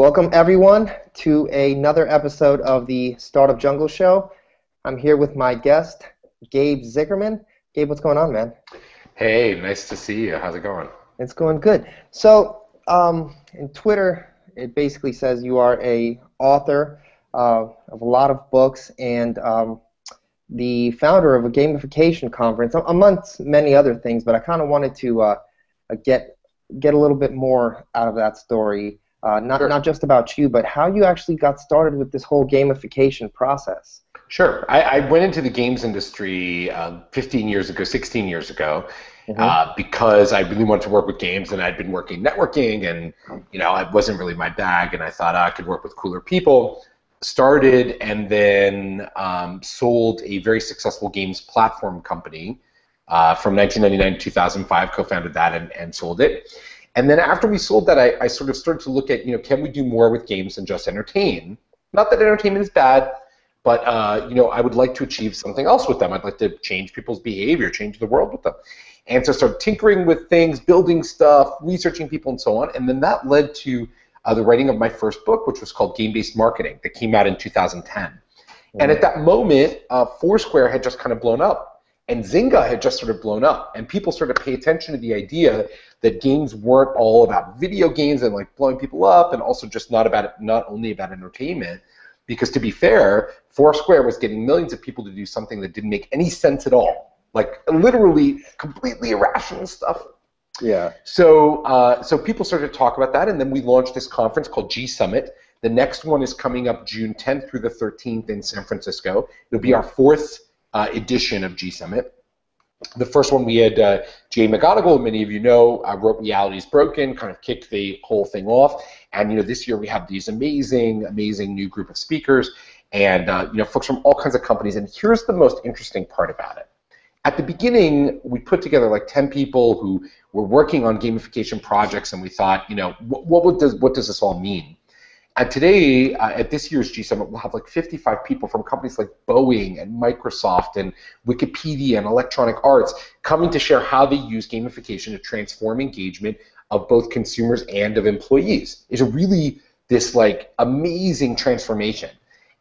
Welcome, everyone, to another episode of the Startup Jungle Show. I'm here with my guest, Gabe Zickerman. Gabe, what's going on, man? Hey, nice to see you. How's it going? It's going good. So, um, in Twitter, it basically says you are a author uh, of a lot of books and um, the founder of a gamification conference, amongst many other things. But I kind of wanted to uh, get get a little bit more out of that story uh, not sure. not just about you, but how you actually got started with this whole gamification process. Sure, I, I went into the games industry um, 15 years ago, 16 years ago, mm-hmm. uh, because I really wanted to work with games, and I'd been working networking, and you know, it wasn't really my bag, and I thought ah, I could work with cooler people. Started and then um, sold a very successful games platform company uh, from 1999 to 2005. Co-founded that and, and sold it and then after we sold that, I, I sort of started to look at, you know, can we do more with games than just entertain? Not that entertainment is bad, but uh, you know, I would like to achieve something else with them. I'd like to change people's behavior, change the world with them. And so I started tinkering with things, building stuff, researching people, and so on. And then that led to uh, the writing of my first book, which was called Game Based Marketing, that came out in 2010. Mm-hmm. And at that moment, uh, Foursquare had just kind of blown up and Zynga had just sort of blown up, and people sort of pay attention to the idea that games weren't all about video games and like blowing people up, and also just not about it, not only about entertainment. Because to be fair, Foursquare was getting millions of people to do something that didn't make any sense at all, like literally completely irrational stuff. Yeah. So, uh, so people started to talk about that, and then we launched this conference called G Summit. The next one is coming up June 10th through the 13th in San Francisco. It'll be our fourth uh, edition of G Summit. The first one we had uh, Jay McGonigal, many of you know, uh, wrote is Broken, kind of kicked the whole thing off. And you know, this year we have these amazing, amazing new group of speakers, and uh, you know, folks from all kinds of companies. And here's the most interesting part about it. At the beginning, we put together like 10 people who were working on gamification projects, and we thought, you know, what, what does what does this all mean? today, uh, at this year's G Summit, we'll have like 55 people from companies like Boeing and Microsoft and Wikipedia and Electronic Arts coming to share how they use gamification to transform engagement of both consumers and of employees. It's really this like amazing transformation.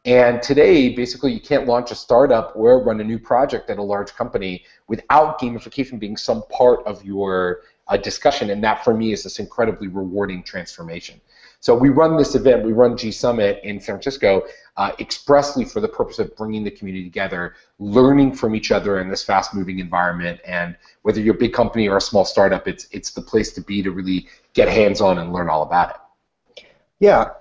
And today, basically, you can't launch a startup or run a new project at a large company without gamification being some part of your uh, discussion. And that, for me, is this incredibly rewarding transformation. So we run this event, we run G Summit in San Francisco uh, expressly for the purpose of bringing the community together, learning from each other in this fast-moving environment. And whether you're a big company or a small startup, it's it's the place to be to really get hands-on and learn all about it. Yeah,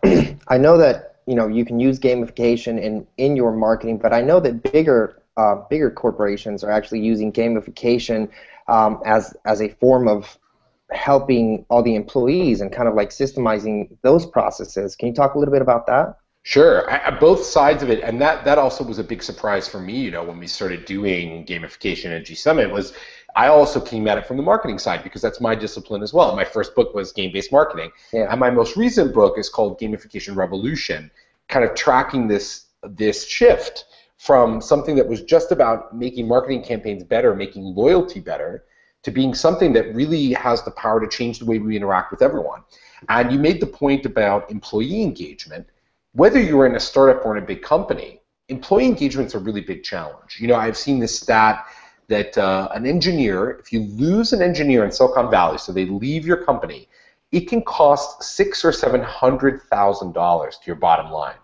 I know that you know you can use gamification in in your marketing, but I know that bigger uh, bigger corporations are actually using gamification um, as as a form of helping all the employees and kind of like systemizing those processes. Can you talk a little bit about that? Sure, I, both sides of it, and that that also was a big surprise for me. You know, when we started doing gamification at G Summit, was I also came at it from the marketing side because that's my discipline as well. My first book was game-based marketing, yeah. and my most recent book is called Gamification Revolution, kind of tracking this this shift from something that was just about making marketing campaigns better, making loyalty better, to being something that really has the power to change the way we interact with everyone. And you made the point about employee engagement. Whether you're in a startup or in a big company, employee engagement is a really big challenge. You know, I've seen this stat that uh, an engineer, if you lose an engineer in Silicon Valley, so they leave your company, it can cost six or seven hundred thousand dollars to your bottom line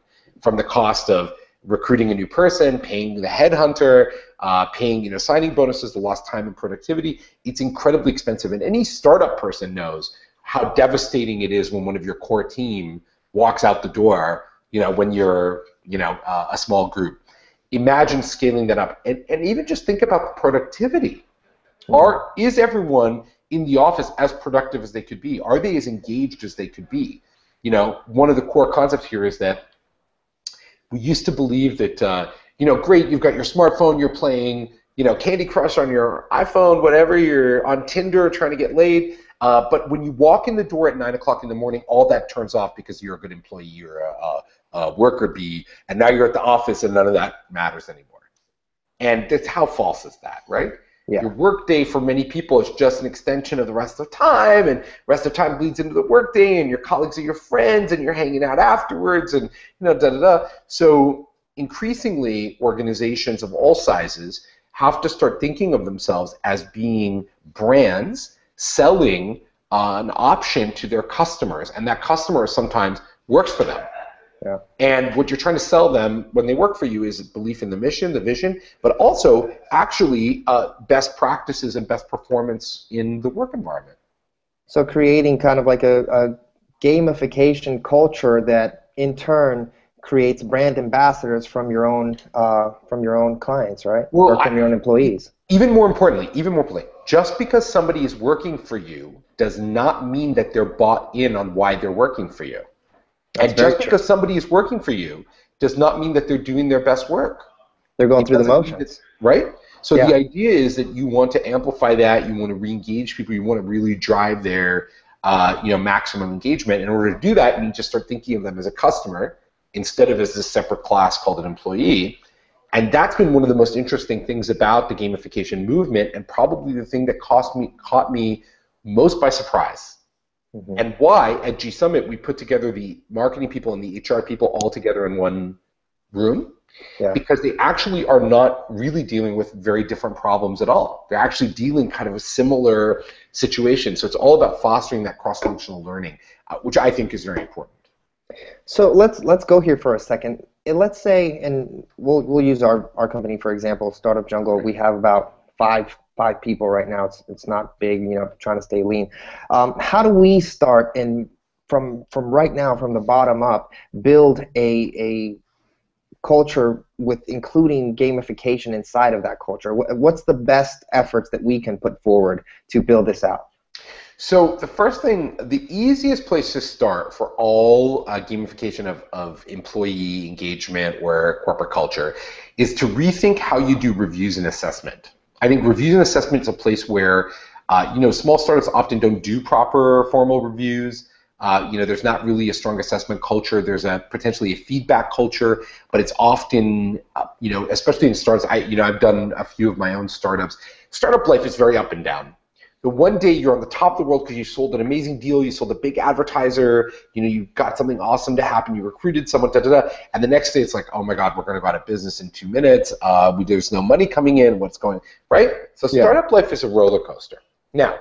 from the cost of recruiting a new person, paying the headhunter, uh, paying you know signing bonuses, the lost time and productivity. It's incredibly expensive, and any startup person knows how devastating it is when one of your core team walks out the door. You know when you're you know uh, a small group. Imagine scaling that up, and, and even just think about the productivity. Mm-hmm. Are is everyone in the office as productive as they could be? Are they as engaged as they could be? You know, one of the core concepts here is that we used to believe that uh, you know, great, you've got your smartphone, you're playing, you know, Candy Crush on your iPhone, whatever, you're on Tinder trying to get laid. Uh, but when you walk in the door at 9 o'clock in the morning, all that turns off because you're a good employee, you're a, a, worker bee, and now you're at the office and none of that matters anymore. And that's how false is that, right? Yeah. Your workday for many people is just an extension of the rest of time, and rest of time bleeds into the workday, and your colleagues are your friends, and you're hanging out afterwards, and you know, da da da. So increasingly organizations of all sizes have to start thinking of themselves as being brands selling uh, an option to their customers, and that customer sometimes works for them. Yeah. And what you're trying to sell them when they work for you is belief in the mission, the vision, but also actually uh, best practices and best performance in the work environment. So creating kind of like a, a gamification culture that in turn creates brand ambassadors from your own uh, from your own clients, right? Well, or from I, your own employees. Even more importantly, even more importantly, just because somebody is working for you does not mean that they're bought in on why they're working for you. That's and just true. because somebody is working for you does not mean that they're doing their best work. They're going it through the motions, right? So yeah. the idea is that you want to amplify that, you want to re-engage people, you want to really drive their uh, you know maximum engagement. In order to do that, you need to start thinking of them as a customer instead of as a separate class called an employee. And that's been one of the most interesting things about the gamification movement, and probably the thing that cost me, caught me most by surprise. Mm-hmm. And why at G Summit we put together the marketing people and the HR people all together in one room. Yeah. Because they actually are not really dealing with very different problems at all. They're actually dealing kind of a similar situation. So it's all about fostering that cross functional learning, uh, which I think is very important. So let's let's go here for a second. And let's say, and we'll we'll use our, our company for example, Startup Jungle. We have about five five people right now. It's it's not big, you know, trying to stay lean. Um, how do we start and from from right now, from the bottom up, build a a culture with including gamification inside of that culture? What's the best efforts that we can put forward to build this out? So the first thing, the easiest place to start for all uh, gamification of, of employee engagement or corporate culture is to rethink how you do reviews and assessment. I think reviews and assessment is a place where uh, you know small startups often don't do proper formal reviews. Uh, you know, there's not really a strong assessment culture. There's a potentially a feedback culture, but it's often, uh, you know, especially in startups. I, you know, I've done a few of my own startups. Startup life is very up and down the one day you're on the top of the world because you sold an amazing deal, you sold a big advertiser, you know, you got something awesome to happen, you recruited someone, da da da, and the next day it's like, oh my God, we're going to go out of business in two minutes. Uh, we, there's no money coming in. What's going right? So startup yeah. life is a roller coaster. Now,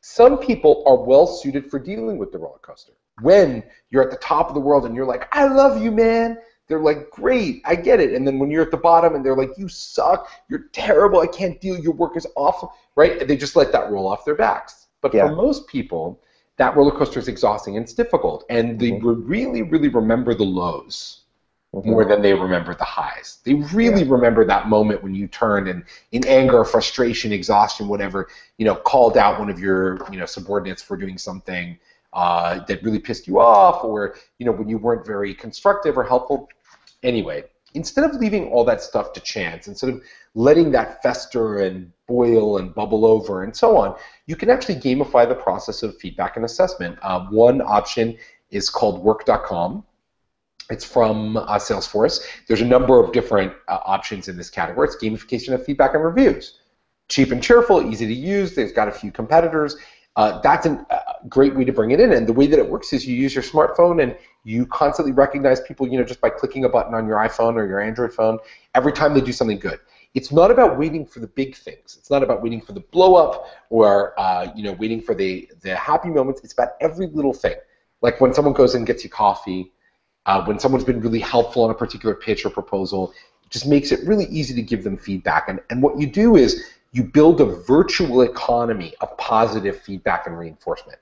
some people are well suited for dealing with the roller coaster. When you're at the top of the world and you're like, I love you, man they're like, great, I get it. And then when you're at the bottom and they're like, you suck, you're terrible, I can't deal, your work is awful, right? And they just let that roll off their backs. But yeah. for most people, that roller coaster is exhausting and it's difficult. And they mm-hmm. really, really remember the lows mm-hmm. more than they remember the highs. They really yeah. remember that moment when you turned and in anger, frustration, exhaustion, whatever, you know, called out one of your, you know, subordinates for doing something uh, that really pissed you off or you know when you weren't very constructive or helpful anyway instead of leaving all that stuff to chance instead of letting that fester and boil and bubble over and so on you can actually gamify the process of feedback and assessment uh, one option is called work.com it's from uh, salesforce there's a number of different uh, options in this category it's gamification of feedback and reviews cheap and cheerful easy to use they've got a few competitors uh, that's a uh, great way to bring it in. And the way that it works is you use your smartphone and you constantly recognize people, you know, just by clicking a button on your iPhone or your Android phone every time they do something good. It's not about waiting for the big things. It's not about waiting for the blow up or uh, you know waiting for the the happy moments. It's about every little thing. Like when someone goes and gets you coffee, uh, when someone's been really helpful on a particular pitch or proposal, it just makes it really easy to give them feedback. And and what you do is you build a virtual economy of positive feedback and reinforcement.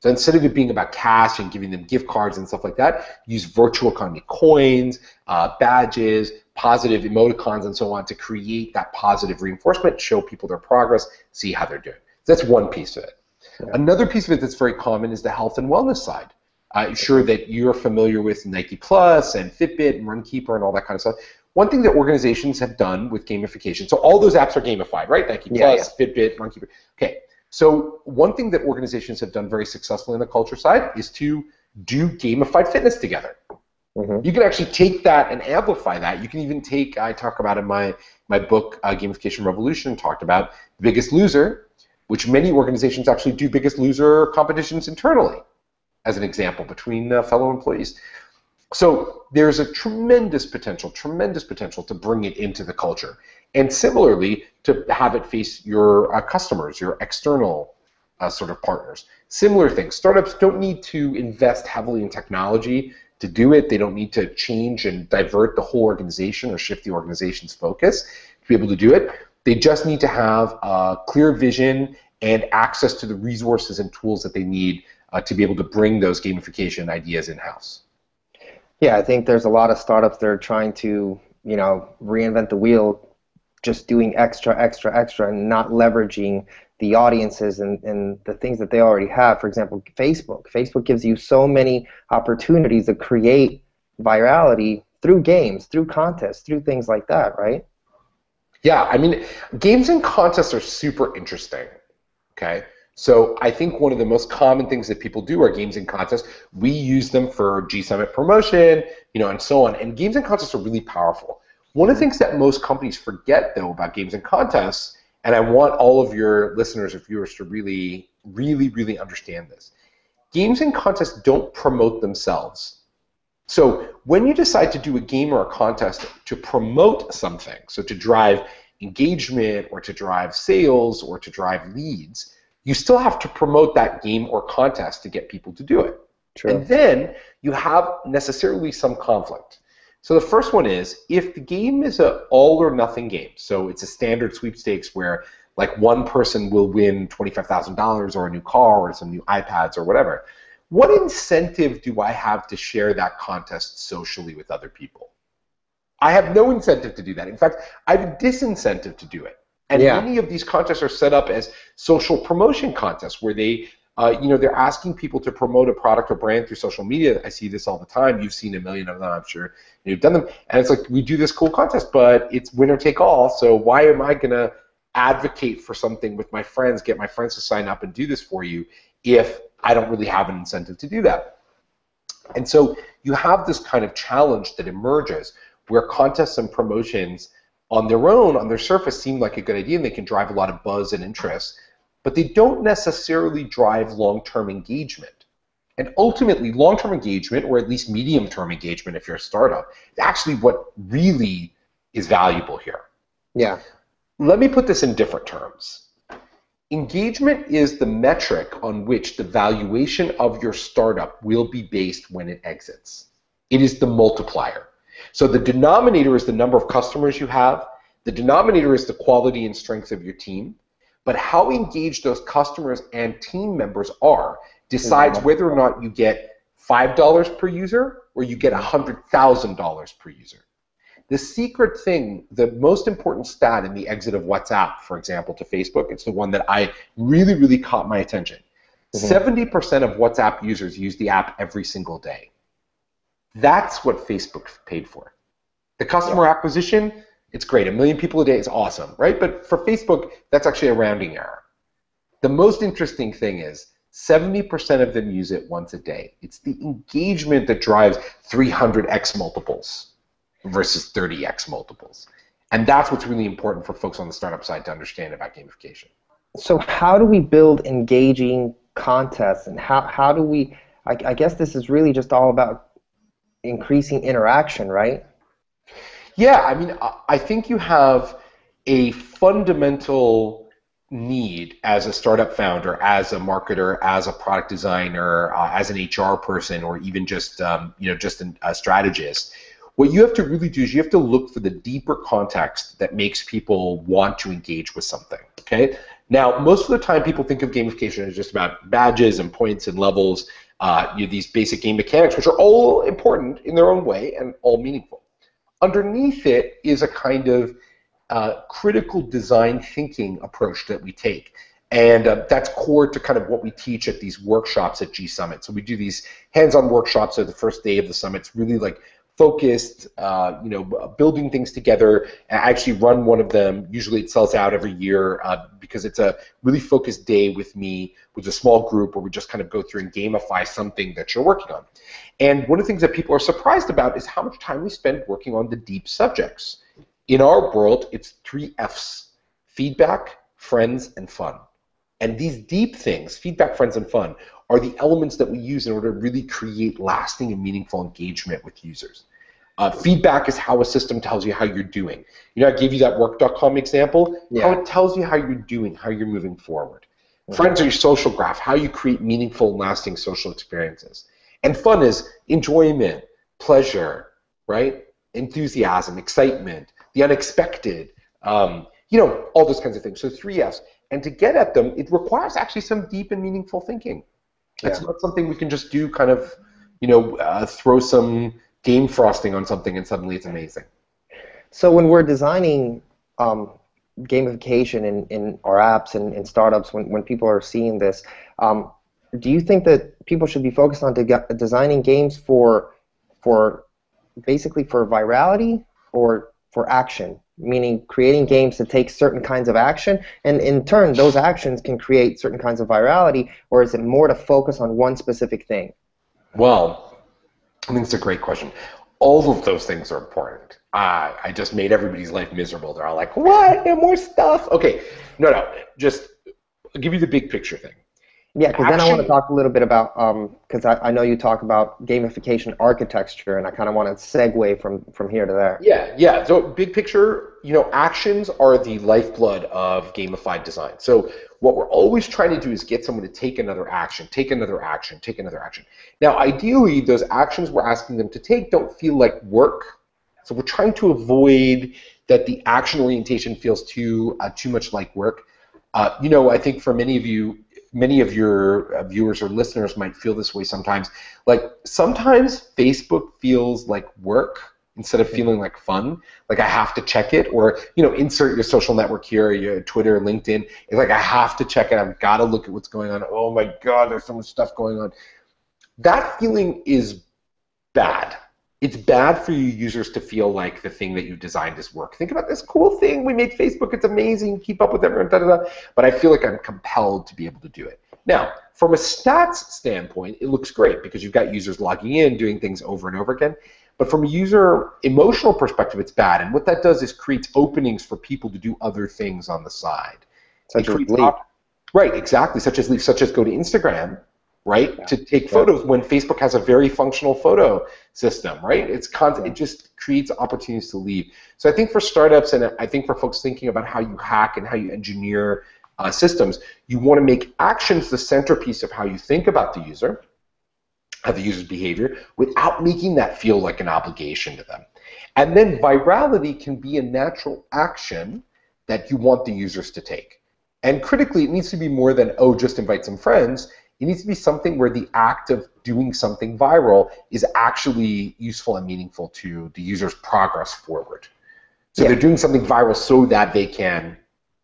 So instead of it being about cash and giving them gift cards and stuff like that, use virtual economy coins, uh, badges, positive emoticons, and so on to create that positive reinforcement, show people their progress, see how they're doing. that's one piece of it. Yeah. Another piece of it that's very common is the health and wellness side. I'm uh, sure that you're familiar with Nike Plus and Fitbit and Runkeeper and all that kind of stuff one thing that organizations have done with gamification, so all those apps are gamified, right? Nike yeah, Plus, yeah. Fitbit, Monkey. Okay. So one thing that organizations have done very successfully on the culture side is to do gamified fitness together. Mm-hmm. You can actually take that and amplify that. You can even take I talk about in my my book uh, Gamification Revolution talked about Biggest Loser, which many organizations actually do Biggest Loser competitions internally, as an example between uh, fellow employees. So there's a tremendous potential, tremendous potential to bring it into the culture. And similarly, to have it face your uh, customers, your external uh, sort of partners. Similar things. Startups don't need to invest heavily in technology to do it. They don't need to change and divert the whole organization or shift the organization's focus to be able to do it. They just need to have a clear vision and access to the resources and tools that they need uh, to be able to bring those gamification ideas in house. Yeah, I think there's a lot of startups that are trying to, you know, reinvent the wheel, just doing extra, extra, extra, and not leveraging the audiences and, and the things that they already have. For example, Facebook. Facebook gives you so many opportunities to create virality through games, through contests, through things like that, right? Yeah, I mean, games and contests are super interesting. Okay, so I think one of the most common things that people do are games and contests. We use them for G Summit promotion, you know, and so on. And games and contests are really powerful. One of the things that most companies forget though about games and contests, and I want all of your listeners or viewers to really, really, really understand this. Games and contests don't promote themselves. So when you decide to do a game or a contest to promote something, so to drive engagement or to drive sales or to drive leads, you still have to promote that game or contest to get people to do it. True. And then you have necessarily some conflict. So the first one is if the game is a all or nothing game, so it's a standard sweepstakes where like one person will win $25,000 or a new car or some new iPads or whatever. What incentive do I have to share that contest socially with other people? I have no incentive to do that. In fact, I have a disincentive to do it and yeah. many of these contests are set up as social promotion contests where they, uh, you know, they're asking people to promote a product or brand through social media. I see this all the time. You've seen a million of them, I'm sure. You've done them. And it's like, we do this cool contest, but it's winner take all. So why am I going to advocate for something with my friends, get my friends to sign up and do this for you if I don't really have an incentive to do that? And so you have this kind of challenge that emerges where contests and promotions on their own, on their surface, seem like a good idea and they can drive a lot of buzz and interest, but they don't necessarily drive long term engagement. And ultimately, long term engagement, or at least medium term engagement if you're a startup, is actually what really is valuable here. Yeah. Let me put this in different terms. Engagement is the metric on which the valuation of your startup will be based when it exits. It is the multiplier. So the denominator is the number of customers you have. The denominator is the quality and strength of your team. But how engaged those customers and team members are decides mm-hmm. whether or not you get $5 per user or you get $100,000 mm-hmm. per user. The secret thing, the most important stat in the exit of WhatsApp, for example, to Facebook, it's the one that I really, really caught my attention. Mm-hmm. 70% of WhatsApp users use the app every single day. That's what Facebook paid for. The customer yeah. acquisition, it's great. A million people a day is awesome, right? But for Facebook, that's actually a rounding error. The most interesting thing is 70% of them use it once a day. It's the engagement that drives 300x multiples versus 30x multiples. And that's what's really important for folks on the startup side to understand about gamification. So, how do we build engaging contests and how, how do we? I, I guess this is really just all about increasing interaction, right? Yeah, I mean, I think you have a fundamental need as a startup founder, as a marketer, as a product designer, uh, as an HR person, or even just um, you know just an, a strategist. What you have to really do is you have to look for the deeper context that makes people want to engage with something. Okay. Now, most of the time, people think of gamification as just about badges and points and levels, uh, you know, these basic game mechanics, which are all important in their own way and all meaningful. Underneath it is a kind of uh, critical design thinking approach that we take. And uh, that's core to kind of what we teach at these workshops at G Summit. So we do these hands-on workshops. So the first day of the summit, it's really like focused, uh, you know, building things together. I actually run one of them. Usually it sells out every year uh, because it's a really focused day with me with a small group where we just kind of go through and gamify something that you're working on. And one of the things that people are surprised about is how much time we spend working on the deep subjects. In our world, it's three Fs, feedback, friends, and fun. And these deep things, feedback, friends, and fun, are the elements that we use in order to really create lasting and meaningful engagement with users. Uh, feedback is how a system tells you how you're doing. You know, I gave you that work.com example. Yeah. How it tells you how you're doing, how you're moving forward. Mm-hmm. Friends are your social graph, how you create meaningful, lasting social experiences. And fun is enjoyment, pleasure, right? Enthusiasm, excitement, the unexpected, um, you know, all those kinds of things. So three Fs. And to get at them, it requires actually some deep and meaningful thinking. It's yeah. not something we can just do kind of, you know, uh, throw some game frosting on something and suddenly it's amazing. So when we're designing um, gamification in, in our apps and in startups, when, when people are seeing this, um, do you think that people should be focused on de- designing games for for basically for virality or for action, meaning creating games that take certain kinds of action, and in turn, those actions can create certain kinds of virality, or is it more to focus on one specific thing? Well, I think it's a great question. All of those things are important. I, I just made everybody's life miserable. They're all like, what? No more stuff. Okay, no, no. Just I'll give you the big picture thing. Yeah, because then I want to talk a little bit about because um, I, I know you talk about gamification architecture, and I kind of want to segue from from here to there. Yeah, yeah. So big picture, you know, actions are the lifeblood of gamified design. So what we're always trying to do is get someone to take another action, take another action, take another action. Now, ideally, those actions we're asking them to take don't feel like work. So we're trying to avoid that the action orientation feels too uh, too much like work. Uh, you know, I think for many of you, many of your uh, viewers or listeners might feel this way sometimes. Like sometimes Facebook feels like work instead of feeling like fun. Like I have to check it, or you know, insert your social network here, your Twitter, LinkedIn. It's like I have to check it. I've got to look at what's going on. Oh my God, there's so much stuff going on. That feeling is bad it's bad for you users to feel like the thing that you designed is work. Think about this cool thing we made Facebook. It's amazing. Keep up with everyone. Da, da, da. But I feel like I'm compelled to be able to do it. Now, from a stats standpoint, it looks great because you've got users logging in, doing things over and over again. But from a user emotional perspective, it's bad. And what that does is creates openings for people to do other things on the side. Such as leave. Right, exactly. Such as leave, such as go to Instagram right? Yeah. To take photos when Facebook has a very functional photo system, right? It's it just creates opportunities to leave. So I think for startups and I think for folks thinking about how you hack and how you engineer uh, systems, you want to make actions the centerpiece of how you think about the user, of the user's behavior, without making that feel like an obligation to them. And then virality can be a natural action that you want the users to take. And critically, it needs to be more than, oh, just invite some friends. It needs to be something where the act of doing something viral is actually useful and meaningful to the user's progress forward. So yeah. they're doing something viral so that they can,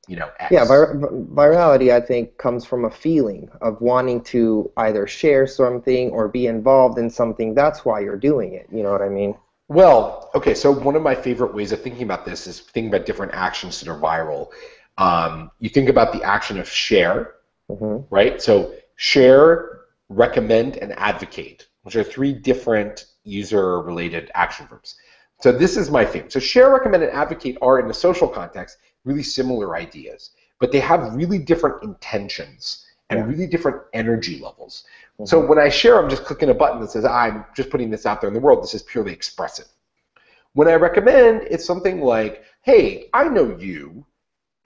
you know, X. Yeah, vir- virality, I think, comes from a feeling of wanting to either share something or be involved in something. That's why you're doing it. You know what I mean? Well, okay, so one of my favorite ways of thinking about this is thinking about different actions that are viral. Um, you think about the action of share, mm-hmm. right? So share, recommend, and advocate, which are three different user-related action verbs. So this is my theme. So share, recommend, and advocate are, in the social context, really similar ideas, but they have really different intentions and yeah. really different energy levels. Mm-hmm. So when I share, I'm just clicking a button that says, ah, I'm just putting this out there in the world. This is purely expressive. When I recommend, it's something like, hey, I know you.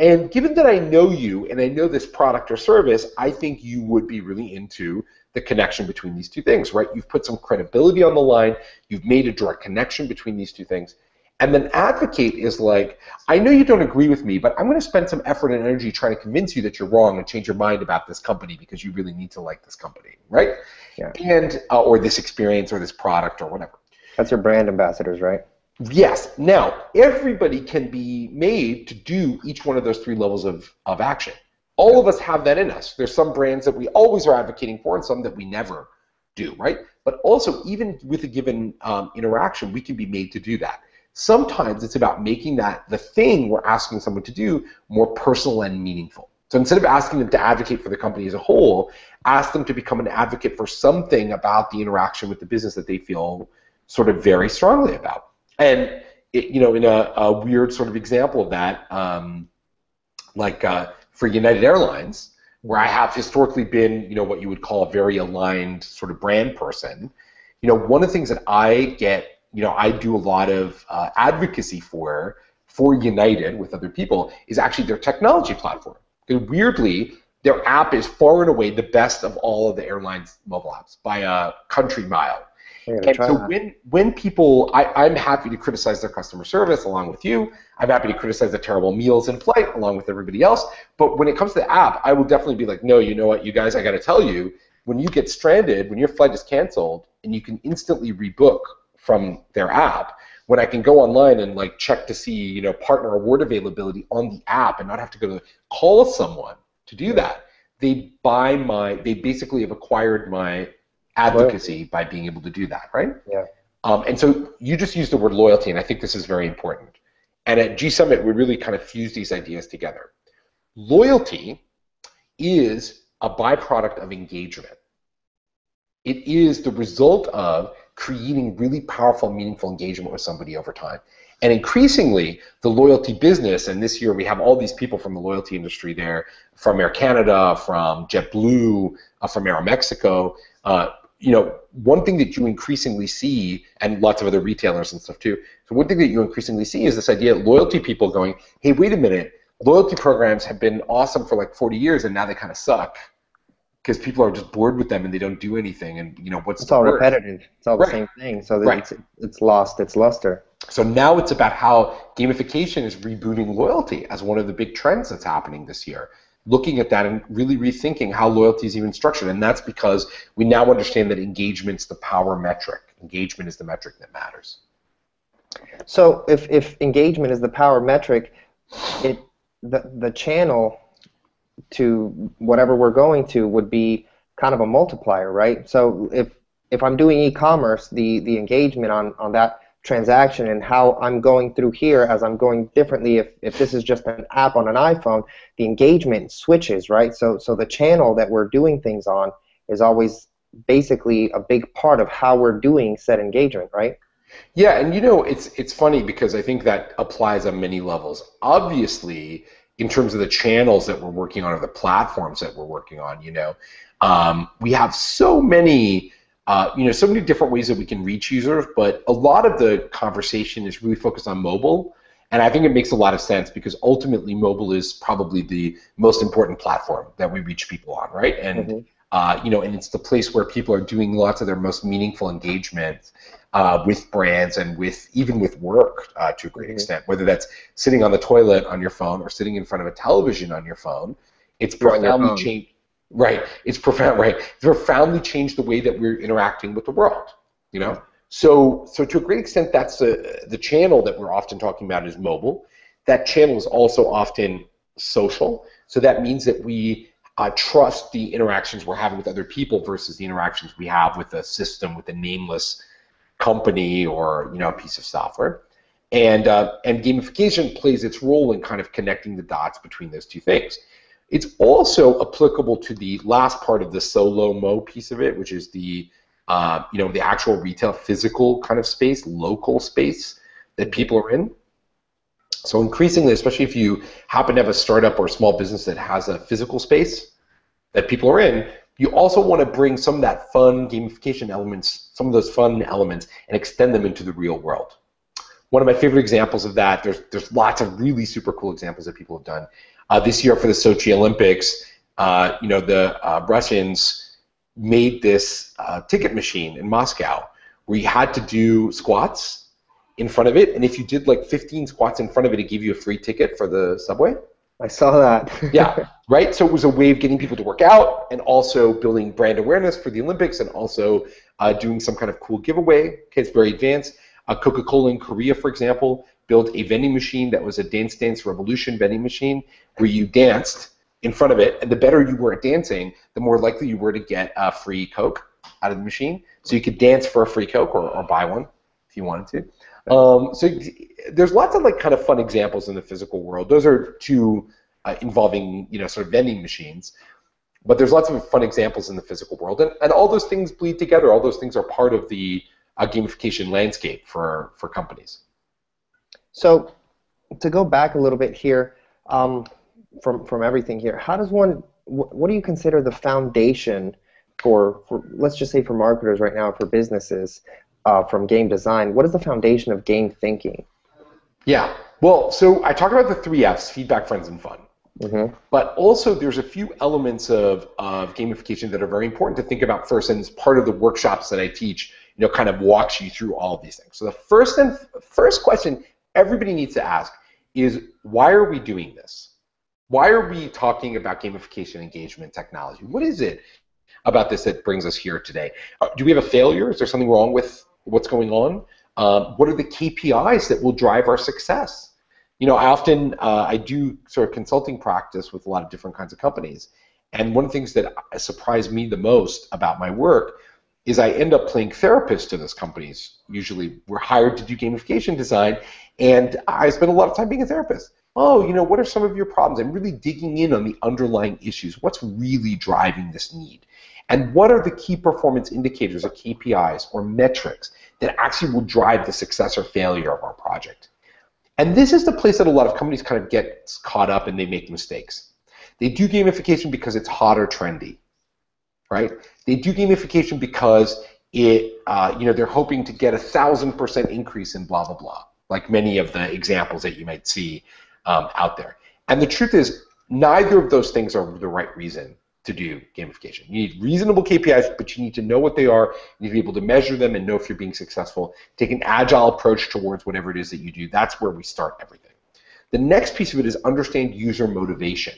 And given that I know you and I know this product or service, I think you would be really into the connection between these two things, right? You've put some credibility on the line, you've made a direct connection between these two things. And then advocate is like, I know you don't agree with me, but I'm going to spend some effort and energy trying to convince you that you're wrong and change your mind about this company because you really need to like this company, right? Yeah. And uh, or this experience or this product or whatever. That's your brand ambassadors, right? Yes. Now, everybody can be made to do each one of those three levels of, of action. All of us have that in us. There's some brands that we always are advocating for and some that we never do, right? But also, even with a given um, interaction, we can be made to do that. Sometimes it's about making that the thing we're asking someone to do more personal and meaningful. So instead of asking them to advocate for the company as a whole, ask them to become an advocate for something about the interaction with the business that they feel sort of very strongly about. And it, you know, in a, a, weird sort of example of that, um, like uh, for United Airlines, where I have historically been, you know, what you would call a very aligned sort of brand person. You know, one of the things that I get, you know, I do a lot of uh, advocacy for for United with other people is actually their technology platform. And weirdly, their app is far and away the best of all of the airlines' mobile apps by a country mile so that. when when people, I, am happy to criticize their customer service along with you. I'm happy to criticize the terrible meals in flight along with everybody else. But when it comes to the app, I will definitely be like, no, you know what, you guys, I got to tell you, when you get stranded, when your flight is canceled, and you can instantly rebook from their app. When I can go online and like check to see you know partner award availability on the app and not have to go to call someone to do that, they buy my they basically have acquired my advocacy by being able to do that, right? Yeah. Um, and so you just used the word loyalty, and I think this is very important. And at G Summit, we really kind of fuse these ideas together. Loyalty is a byproduct of engagement. It is the result of creating really powerful, meaningful engagement with somebody over time. And increasingly, the loyalty business, and this year we have all these people from the loyalty industry there, from Air Canada, from JetBlue, uh, from Aeromexico, uh, you know, one thing that you increasingly see, and lots of other retailers and stuff too. So one thing that you increasingly see is this idea of loyalty people going, hey, wait a minute, loyalty programs have been awesome for like 40 years, and now they kind of suck because people are just bored with them and they don't do anything. And you know, what's it's all word? repetitive. It's all right. the same thing. So right. it's it's lost its luster. So now it's about how gamification is rebooting loyalty as one of the big trends that's happening this year looking at that and really rethinking how loyalty is even structured. And that's because we now understand that engagement's the power metric. Engagement is the metric that matters. So if, if engagement is the power metric, it the, the channel to whatever we're going to would be kind of a multiplier, right? So if if I'm doing e-commerce, the the engagement on on that transaction and how I'm going through here as I'm going differently. If, if this is just an app on an iPhone, the engagement switches, right? So, so the channel that we're doing things on is always basically a big part of how we're doing said engagement, right? Yeah, and you know, it's it's funny because I think that applies on many levels. Obviously, in terms of the channels that we're working on or the platforms that we're working on, you know, um, we have so many uh, you know, so many different ways that we can reach users, but a lot of the conversation is really focused on mobile. And I think it makes a lot of sense because ultimately mobile is probably the most important platform that we reach people on, right? And mm-hmm. uh, you know, and it's the place where people are doing lots of their most meaningful engagement uh, with brands and with even with work uh, to a great mm-hmm. extent. Whether that's sitting on the toilet on your phone or sitting in front of a television on your phone, it's profoundly changed. Right. It's profound. Right. It's profoundly changed the way that we're interacting with the world. You know. So so to a great extent, that's the the channel that we're often talking about is mobile. That channel is also often social. So that means that we uh, trust the interactions we're having with other people versus the interactions we have with a system, with a nameless company, or you know, a piece of software. And uh, and gamification plays its role in kind of connecting the dots between those two things. It's also applicable to the last part of the solo mo piece of it, which is the uh, you know the actual retail physical kind of space, local space that mm-hmm. people are in. So increasingly, especially if you happen to have a startup or a small business that has a physical space that people are in, you also want to bring some of that fun gamification elements, some of those fun elements, and extend them into the real world. One of my favorite examples of that, there's, there's lots of really super cool examples that people have done, uh, this year for the Sochi Olympics, uh, you know, the uh, Russians made this ticket machine in Moscow where you had to do squats in front of it, and if you did like 15 squats in front of it, it gave you a free ticket for the subway. I saw that. yeah, right. So it was a way of getting people to work out and also building brand awareness for the Olympics and also uh, doing some kind of cool giveaway. Okay, it's very advanced. Uh, Coca-Cola in Korea, for example, built a vending machine that was a Dance Dance Revolution vending machine where you danced in front of it, and the better you were at dancing, the more likely you were to get a free Coke out of the machine. So you could dance for a free Coke or, or buy one if you wanted to. Um, so there's lots of like kind of fun examples in the physical world. Those are two uh, involving you know sort of vending machines, but there's lots of fun examples in the physical world, and, and all those things bleed together. All those things are part of the uh, gamification landscape for for companies. So to go back a little bit here um, from from everything here, how does one? Wh what do you consider the foundation for, for, let's just say for marketers right now for businesses uh, from game design? What is the foundation of game thinking? Yeah. Well, so I talked about the three Fs: feedback, friends, and fun. Mm -hmm. But also, there's a few elements of, of gamification that are very important to think about first, and it's part of the workshops that I teach you know, kind of walks you through all of these things. So the first and first question everybody needs to ask is why are we doing this? Why are we talking about gamification engagement technology? What is it about this that brings us here today? Uh, do we have a failure? Is there something wrong with what's going on? Um, what are the KPIs that will drive our success? You know, I often uh, I do sort of consulting practice with a lot of different kinds of companies, and one of the things that surprised me the most about my work is I end up playing therapist to those companies. Usually, we're hired to do gamification design, and I spend a lot of time being a therapist. Oh, you know, what are some of your problems? I'm really digging in on the underlying issues. What's really driving this need? And what are the key performance indicators or KPIs or metrics that actually will drive the success or failure of our project? And this is the place that a lot of companies kind of get caught up and they make mistakes. They do gamification because it's hot or trendy right? They do gamification because it, uh, you know, they're hoping to get a thousand percent increase in blah blah blah, like many of the examples that you might see um, out there. And the truth is, neither of those things are the right reason to do gamification. You need reasonable KPIs, but you need to know what they are. You need to be able to measure them and know if you're being successful. Take an agile approach towards whatever it is that you do. That's where we start everything. The next piece of it is understand user motivation.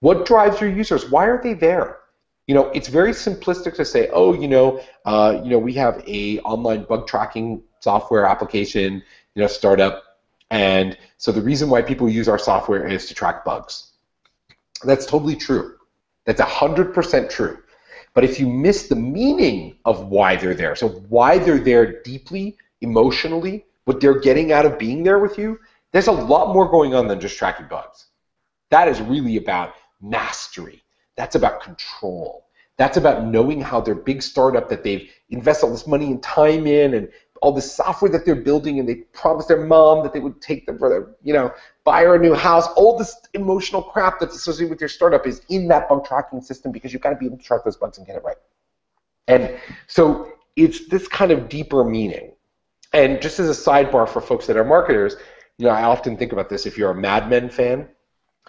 What drives your users? Why are they there? you know, it's very simplistic to say, oh, you know, uh, you know, we have a online bug tracking software application, you know, startup, and so the reason why people use our software is to track bugs. That's totally true. That's hundred percent true. But if you miss the meaning of why they're there, so why they're there deeply, emotionally, what they're getting out of being there with you, there's a lot more going on than just tracking bugs. That is really about mastery. That's about control. That's about knowing how their big startup that they've invested all this money and time in and all the software that they're building and they promised their mom that they would take them for their, you know, buy her a new house. All this emotional crap that's associated with your startup is in that bug tracking system because you've got to be able to track those bugs and get it right. And so it's this kind of deeper meaning. And just as a sidebar for folks that are marketers, you know, I often think about this. If you're a Mad Men fan,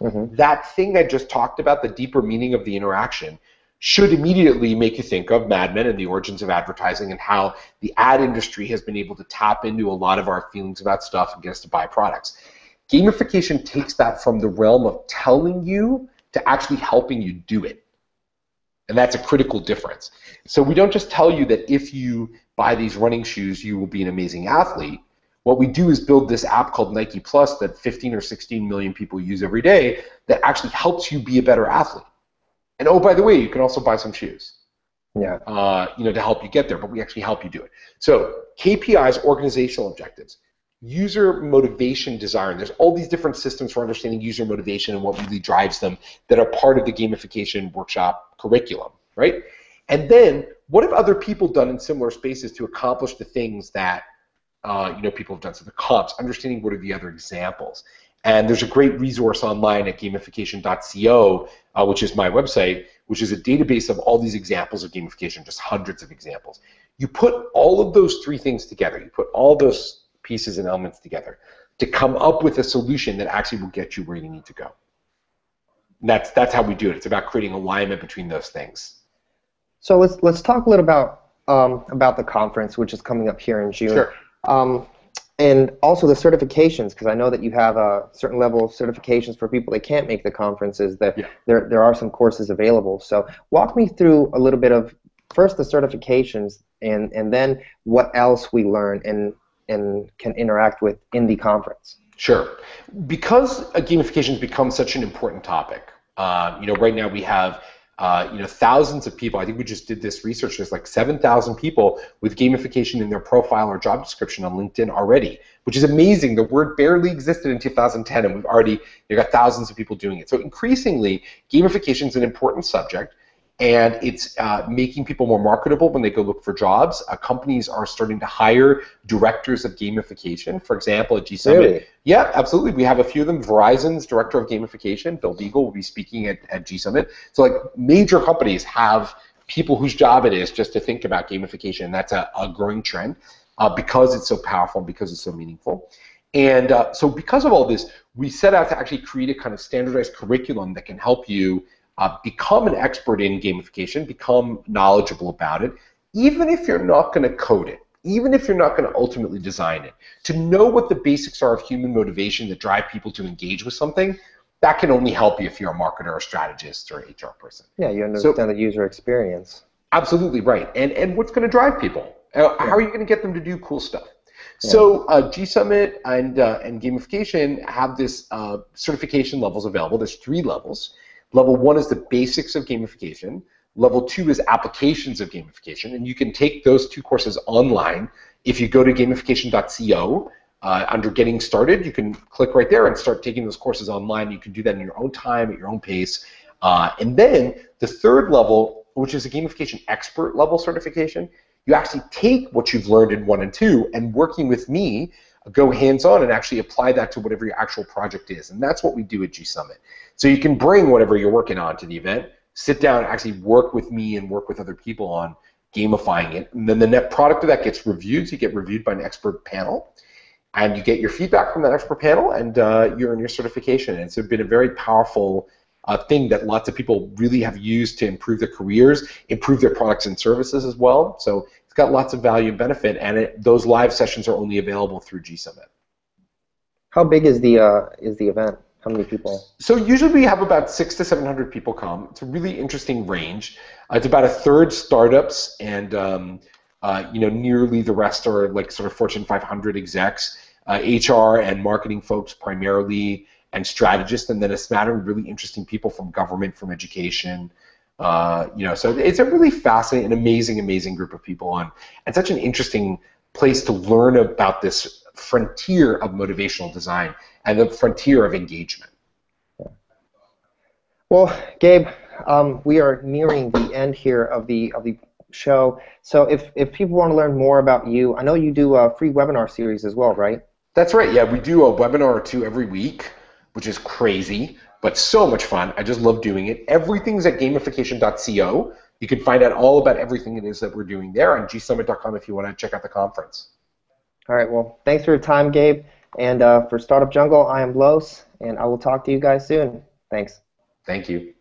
mm-hmm. that thing I just talked about, the deeper meaning of the interaction, should immediately make you think of Mad Men and the origins of advertising and how the ad industry has been able to tap into a lot of our feelings about stuff and get us to buy products. Gamification takes that from the realm of telling you to actually helping you do it. And that's a critical difference. So we don't just tell you that if you buy these running shoes, you will be an amazing athlete. What we do is build this app called Nike Plus that 15 or 16 million people use every day that actually helps you be a better athlete. And oh, by the way, you can also buy some shoes. Yeah. Uh, you know, to help you get there, but we actually help you do it. So KPIs, organizational objectives, user motivation desire. And there's all these different systems for understanding user motivation and what really drives them that are part of the gamification workshop curriculum, right? And then what have other people done in similar spaces to accomplish the things that uh, you know people have done. of the comps, understanding what are the other examples. And there's a great resource online at gamification.co, uh, which is my website, which is a database of all these examples of gamification, just hundreds of examples. You put all of those three things together, you put all those pieces and elements together to come up with a solution that actually will get you where you need to go. And that's that's how we do it. It's about creating alignment between those things. So let's let's talk a little about um, about the conference, which is coming up here in June. Sure. Um, and also the certifications, because I know that you have a certain level of certifications for people that can't make the conferences. That yeah. there there are some courses available. So walk me through a little bit of first the certifications, and and then what else we learn and and can interact with in the conference. Sure, because gamification has become such an important topic. Uh, you know, right now we have uh, you know, thousands of people. I think we just did this research. There's like 7,000 people with gamification in their profile or job description on LinkedIn already, which is amazing. The word barely existed in 2010, and we've already you got thousands of people doing it. So increasingly, gamification is an important subject and it's uh, making people more marketable when they go look for jobs. Uh, companies are starting to hire directors of gamification. For example, at G Summit. Really? Yeah, absolutely. We have a few of them. Verizon's director of gamification, Bill Deagle, will be speaking at, at G Summit. So, like, major companies have people whose job it is just to think about gamification. That's a, a growing trend uh, because it's so powerful and because it's so meaningful. And uh, so, because of all this, we set out to actually create a kind of standardized curriculum that can help you uh, become an expert in gamification, become knowledgeable about it, even if you're not going to code it, even if you're not going to ultimately design it. To know what the basics are of human motivation that drive people to engage with something, that can only help you if you're a marketer, a strategist, or an HR person. Yeah, you understand so, the user experience. Absolutely right. And, and what's going to drive people? Uh, how yeah. are you going to get them to do cool stuff? So uh, G Summit and uh, and gamification have this uh, certification levels available. There's three levels, Level one is the basics of gamification. Level two is applications of gamification, and you can take those two courses online. If you go to gamification.co uh, under Getting Started, you can click right there and start taking those courses online. You can do that in your own time, at your own pace. Uh, and then the third level, which is a gamification expert level certification, you actually take what you've learned in one and two and working with me go hands-on and actually apply that to whatever your actual project is. And that's what we do at G-Summit. So you can bring whatever you're working on to the event, sit down, actually work with me and work with other people on gamifying it. And then the net product of that gets reviewed. So you get reviewed by an expert panel. And you get your feedback from that expert panel, and uh, you earn your certification. And it's been a very powerful uh, thing that lots of people really have used to improve their careers, improve their products and services as well. So it's got lots of value and benefit, and it, those live sessions are only available through G Summit. How big is the uh, is the event? How many people? So usually we have about six to seven hundred people come. It's a really interesting range. Uh, it's about a third startups, and um, uh, you know nearly the rest are like sort of Fortune 500 execs, uh, HR and marketing folks primarily, and strategists, and then a smattering of really interesting people from government, from education, uh, you know, so it's a really fascinating, amazing, amazing group of people, and and such an interesting place to learn about this frontier of motivational design and the frontier of engagement. Yeah. Well, Gabe, um, we are nearing the end here of the of the show. So if if people want to learn more about you, I know you do a free webinar series as well, right? That's right. Yeah, we do a webinar or two every week, which is crazy but so much fun. I just love doing it. Everything's at gamification.co. You can find out all about everything it is that we're doing there on gsummit.com if you want to check out the conference. All right, well, thanks for your time, Gabe. And uh, for Startup Jungle, I am Los, and I will talk to you guys soon. Thanks. Thank you.